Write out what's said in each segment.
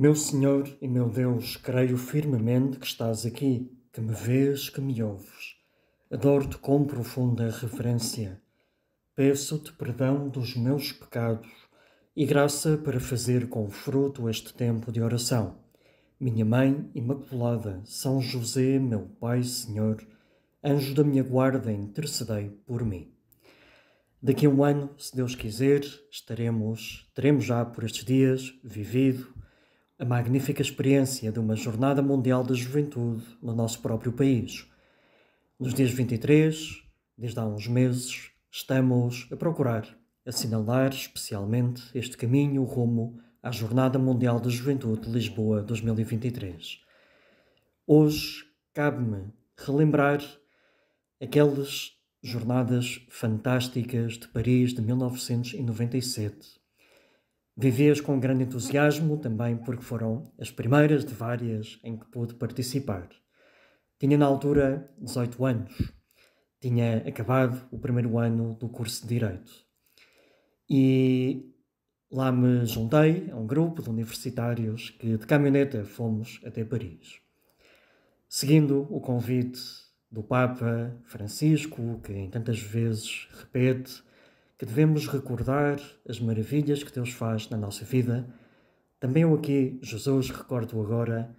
Meu Senhor e meu Deus, creio firmemente que estás aqui, que me vês, que me ouves. Adoro-te com profunda reverência. Peço-te perdão dos meus pecados e graça para fazer com fruto este tempo de oração. Minha Mãe Imaculada, São José, meu Pai Senhor, anjo da minha guarda, intercedei por mim. Daqui a um ano, se Deus quiser, estaremos, teremos já por estes dias vivido a magnífica experiência de uma Jornada Mundial da Juventude no nosso próprio país. Nos dias 23, desde há uns meses, estamos a procurar assinalar especialmente este caminho rumo à Jornada Mundial da Juventude de Lisboa 2023. Hoje cabe-me relembrar aquelas jornadas fantásticas de Paris de 1997 Vivi-as com grande entusiasmo, também porque foram as primeiras de várias em que pude participar. Tinha na altura 18 anos. Tinha acabado o primeiro ano do curso de Direito. E lá me juntei a um grupo de universitários que de caminhoneta fomos até Paris. Seguindo o convite do Papa Francisco, que em tantas vezes repete que devemos recordar as maravilhas que Deus faz na nossa vida. Também eu aqui, Jesus, recordo agora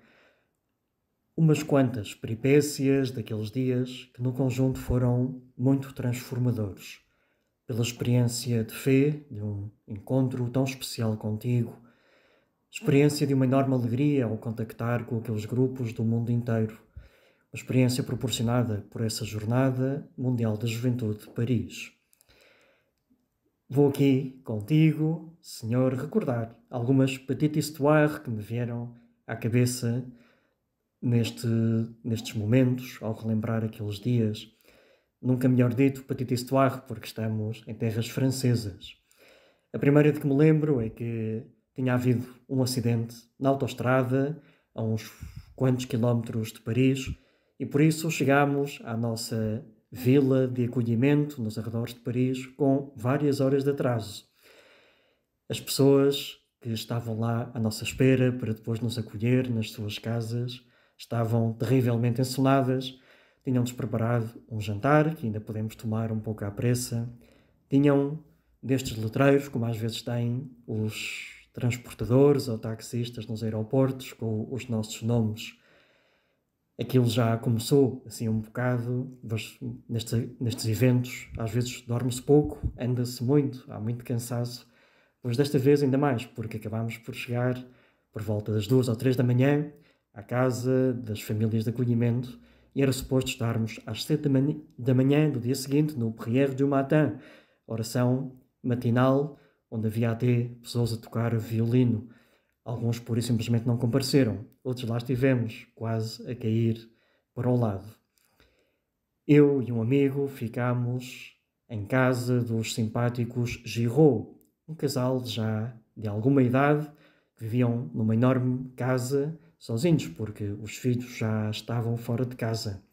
umas quantas peripécias daqueles dias que no conjunto foram muito transformadores. Pela experiência de fé, de um encontro tão especial contigo, experiência de uma enorme alegria ao contactar com aqueles grupos do mundo inteiro, uma experiência proporcionada por essa Jornada Mundial da Juventude de Paris. Vou aqui contigo, Senhor, recordar algumas petites histórias que me vieram à cabeça neste, nestes momentos, ao relembrar aqueles dias. Nunca melhor dito petite histoire, porque estamos em terras francesas. A primeira de que me lembro é que tinha havido um acidente na autoestrada, a uns quantos quilómetros de Paris, e por isso chegámos à nossa vila de acolhimento nos arredores de Paris com várias horas de atraso. As pessoas que estavam lá à nossa espera para depois nos acolher nas suas casas estavam terrivelmente ensoladas, tinham-nos preparado um jantar que ainda podemos tomar um pouco à pressa, tinham destes letreiros, como às vezes têm os transportadores ou taxistas nos aeroportos, com os nossos nomes aquilo já começou assim um bocado, neste, nestes eventos às vezes dorme-se pouco, anda-se muito, há muito cansaço, mas desta vez ainda mais, porque acabámos por chegar por volta das duas ou três da manhã à casa das famílias de acolhimento e era suposto estarmos às sete da manhã, da manhã do dia seguinte no Prière du Matin, oração matinal, onde havia até pessoas a tocar violino. Alguns pura e simplesmente não compareceram, outros lá estivemos, quase a cair para o lado. Eu e um amigo ficámos em casa dos simpáticos Giraud, um casal já de alguma idade que viviam numa enorme casa sozinhos, porque os filhos já estavam fora de casa.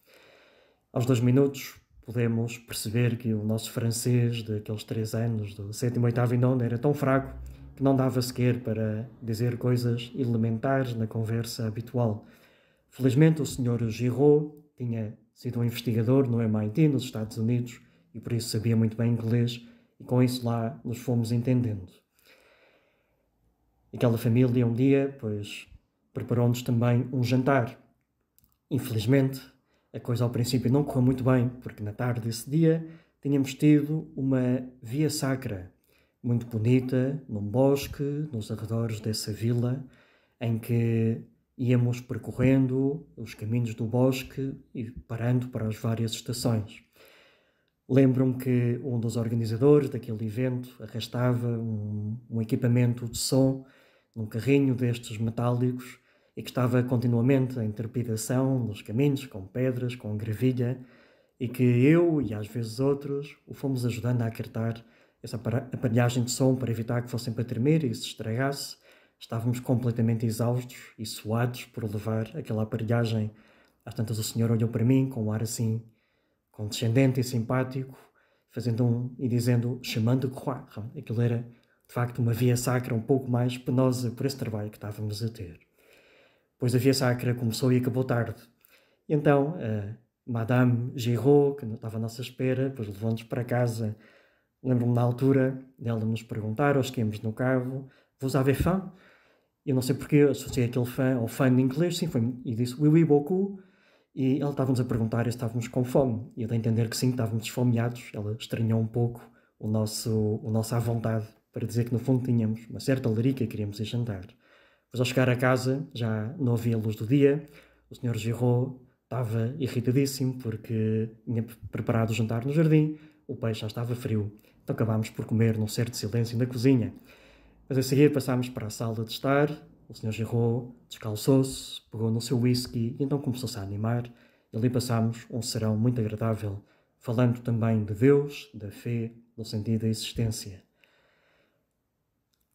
Aos dois minutos podemos perceber que o nosso francês daqueles três anos, do sétimo, oitavo e nono, era tão fraco que não dava sequer para dizer coisas elementares na conversa habitual. Felizmente, o Sr. Giraud tinha sido um investigador no MIT, nos Estados Unidos, e por isso sabia muito bem inglês, e com isso lá nos fomos entendendo. Aquela família, um dia, pois, preparou-nos também um jantar. Infelizmente, a coisa ao princípio não correu muito bem, porque na tarde desse dia tínhamos tido uma via sacra muito bonita, num bosque, nos arredores dessa vila, em que íamos percorrendo os caminhos do bosque e parando para as várias estações. Lembro-me que um dos organizadores daquele evento arrastava um, um, equipamento de som num carrinho destes metálicos e que estava continuamente em trepidação nos caminhos, com pedras, com gravilha, e que eu e às vezes outros o fomos ajudando a acertar essa aparelhagem de som para evitar que fossem para tremer e se estragasse. Estávamos completamente exaustos e suados por levar aquela aparelhagem. Às tantas, o senhor olhou para mim com um ar assim, condescendente e simpático, fazendo um e dizendo, chamando de então, Aquilo era, de facto, uma via sacra um pouco mais penosa por esse trabalho que estávamos a ter. Pois a via sacra começou e acabou tarde. E então, a eh, Madame Giraud, que estava à nossa espera, pois levou-nos para casa Lembro-me na altura dela nos perguntar, aos que íamos no carro, vos avez fã? Eu não sei porque associei aquele fã ao fã de inglês, sim, foi, e disse oui, oui, beaucoup. E ela estava-nos a perguntar se estávamos com fome. E eu dei a entender que sim, estávamos esfomeados. Ela estranhou um pouco o nosso, o nosso à vontade para dizer que no fundo tínhamos uma certa larica e queríamos ir jantar. Mas ao chegar a casa, já não havia luz do dia, o senhor Giraud estava irritadíssimo porque tinha preparado o jantar no jardim, o peixe já estava frio, então acabámos por comer num certo silêncio na cozinha. Mas a seguir passámos para a sala de estar, o Sr. Girou descalçou-se, pegou no seu whisky e então começou-se a animar. E ali passámos um serão muito agradável, falando também de Deus, da fé, do sentido da existência.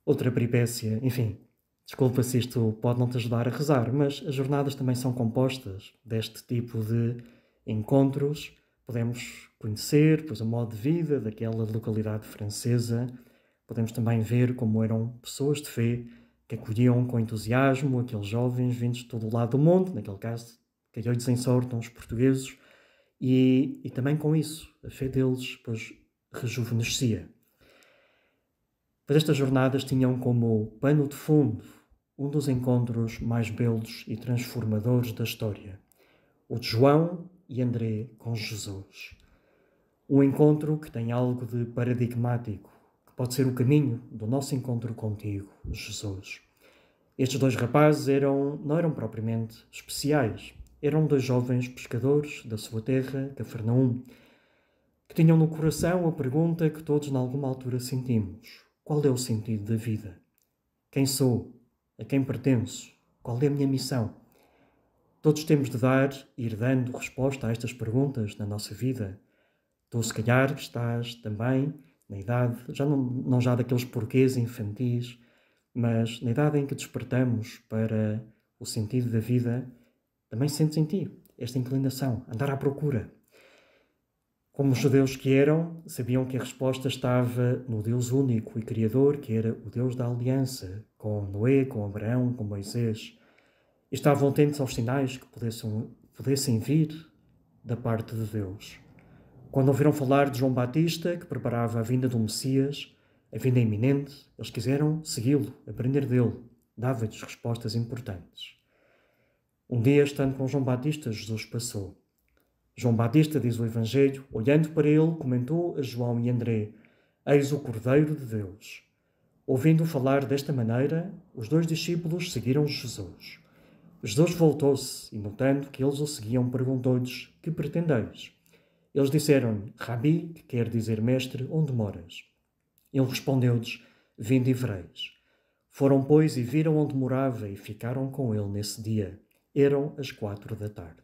Outra peripécia, enfim, desculpa se isto pode não te ajudar a rezar, mas as jornadas também são compostas deste tipo de encontros Podemos conhecer pois, o modo de vida daquela localidade francesa, podemos também ver como eram pessoas de fé que acolhiam com entusiasmo aqueles jovens vindos de todo o lado do mundo, naquele caso, calhões em sorte, os portugueses, e, e também com isso, a fé deles pois, rejuvenescia. Mas estas jornadas tinham como pano de fundo um dos encontros mais belos e transformadores da história. O de João e André com Jesus. Um encontro que tem algo de paradigmático, que pode ser o caminho do nosso encontro contigo, Jesus. Estes dois rapazes eram, não eram propriamente especiais. Eram dois jovens pescadores da sua terra, Cafarnaum, que tinham no coração a pergunta que todos, em alguma altura, sentimos: Qual é o sentido da vida? Quem sou? A quem pertenço? Qual é a minha missão? Todos temos de dar ir dando resposta a estas perguntas na nossa vida. Tu, se calhar, estás também na idade, já não, não já daqueles porquês infantis, mas na idade em que despertamos para o sentido da vida, também sentes em ti esta inclinação, andar à procura. Como os judeus que eram, sabiam que a resposta estava no Deus único e criador, que era o Deus da aliança, com Noé, com Abraão, com Moisés. Estavam atentos aos sinais que pudessem, pudessem vir da parte de Deus. Quando ouviram falar de João Batista, que preparava a vinda do Messias, a vinda iminente, eles quiseram segui-lo, aprender dele. Dava-lhes respostas importantes. Um dia, estando com João Batista, Jesus passou. João Batista, diz o Evangelho, olhando para ele, comentou a João e André: Eis o Cordeiro de Deus. Ouvindo falar desta maneira, os dois discípulos seguiram Jesus. Jesus voltou-se e, notando que eles o seguiam, perguntou-lhes: Que pretendeis? Eles disseram-lhe: Rabi, que quer dizer mestre, onde moras? Ele respondeu-lhes: Vinde e vereis. Foram, pois, e viram onde morava e ficaram com ele nesse dia. Eram as quatro da tarde.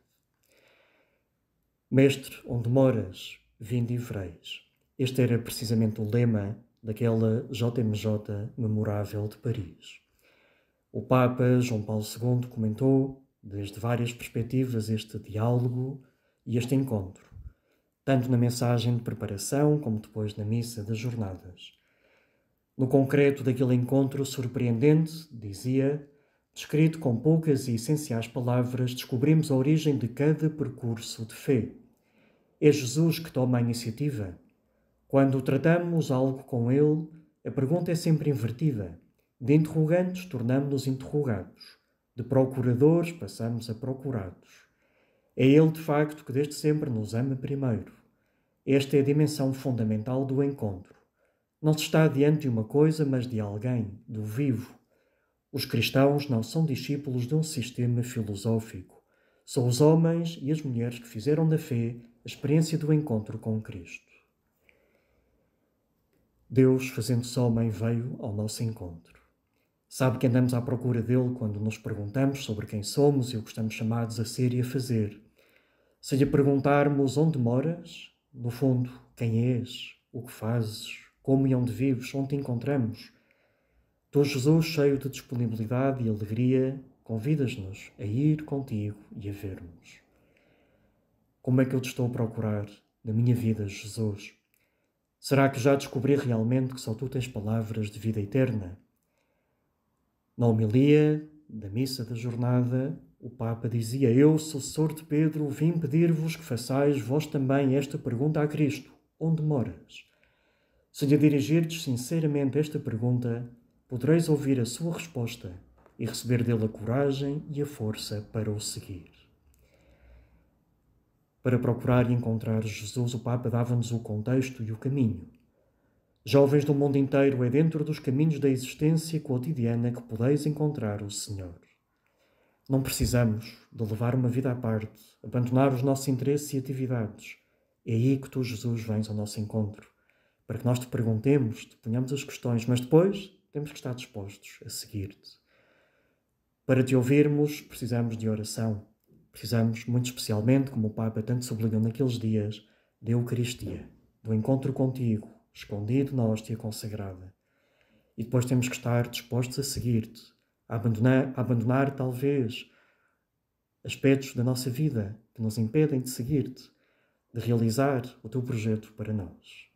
Mestre, onde moras? Vinde e vereis. Este era precisamente o lema daquela JMJ memorável de Paris. O Papa João Paulo II comentou, desde várias perspectivas, este diálogo e este encontro, tanto na mensagem de preparação como depois na missa das jornadas. No concreto daquele encontro surpreendente, dizia, descrito com poucas e essenciais palavras, descobrimos a origem de cada percurso de fé. É Jesus que toma a iniciativa. Quando tratamos algo com Ele, a pergunta é sempre invertida de interrogantes, tornamos-nos interrogados. De procuradores, passamos a procurados. É Ele, de facto, que desde sempre nos ama primeiro. Esta é a dimensão fundamental do encontro. Não se está diante de uma coisa, mas de alguém, do vivo. Os cristãos não são discípulos de um sistema filosófico. São os homens e as mulheres que fizeram da fé a experiência do encontro com Cristo. Deus, fazendo-se homem, veio ao nosso encontro. Sabe que andamos à procura dele quando nos perguntamos sobre quem somos e o que estamos chamados a ser e a fazer. Se lhe perguntarmos onde moras, no fundo, quem és, o que fazes, como e onde vives, onde te encontramos. Tu, Jesus, cheio de disponibilidade e alegria, convidas-nos a ir contigo e a vermos. Como é que eu te estou a procurar na minha vida, Jesus? Será que já descobri realmente que só tu tens palavras de vida eterna? Na homilia da missa da jornada, o Papa dizia: Eu, sucessor de Pedro, vim pedir-vos que façais vós também esta pergunta a Cristo: Onde moras? Se lhe dirigirdes sinceramente esta pergunta, podereis ouvir a sua resposta e receber dele a coragem e a força para o seguir. Para procurar e encontrar Jesus, o Papa dava-nos o contexto e o caminho. Jovens do mundo inteiro, é dentro dos caminhos da existência cotidiana que podeis encontrar o Senhor. Não precisamos de levar uma vida à parte, abandonar os nossos interesses e atividades. É aí que tu, Jesus, vens ao nosso encontro, para que nós te perguntemos, te ponhamos as questões, mas depois temos que estar dispostos a seguir-te. Para te ouvirmos, precisamos de oração. Precisamos, muito especialmente, como o Papa tanto sublinhou naqueles dias, da Eucaristia, do encontro contigo, escondido na hóstia consagrada. E depois temos que estar dispostos a seguir-te, a abandonar, a abandonar talvez aspectos da nossa vida que nos impedem de seguir-te, de realizar o teu projeto para nós.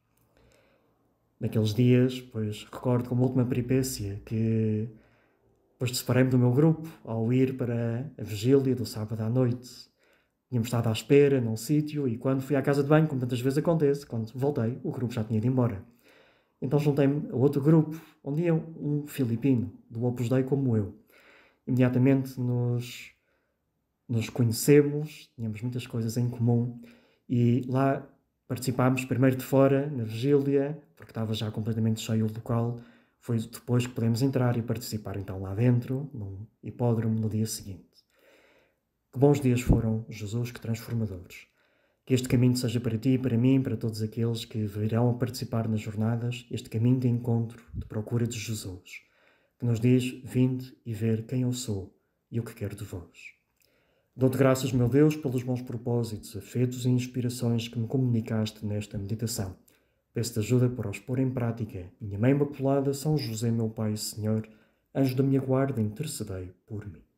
Naqueles dias, pois recordo como última peripécia que depois separei-me do meu grupo ao ir para a vigília do sábado à noite Tínhamos estado à espera num sítio e quando fui à casa de banho, como tantas vezes acontece, quando voltei, o grupo já tinha ido embora. Então juntei-me a outro grupo, onde ia um filipino, do Opus Dei como eu. Imediatamente nos, nos conhecemos, tínhamos muitas coisas em comum e lá participámos primeiro de fora, na vigília, porque estava já completamente cheio o local. Foi depois que pudemos entrar e participar então lá dentro, num hipódromo, no dia seguinte. Que bons dias foram, Jesus, que transformadores. Que este caminho seja para ti, para mim, para todos aqueles que virão a participar nas jornadas, este caminho de encontro, de procura de Jesus, que nos diz: Vinde e ver quem eu sou e o que quero de vós. Dou-te graças, meu Deus, pelos bons propósitos, afetos e inspirações que me comunicaste nesta meditação. Peço-te ajuda para os pôr em prática. Minha Mãe Imaculada, São José, meu Pai e Senhor, anjo da minha guarda, intercedei por mim.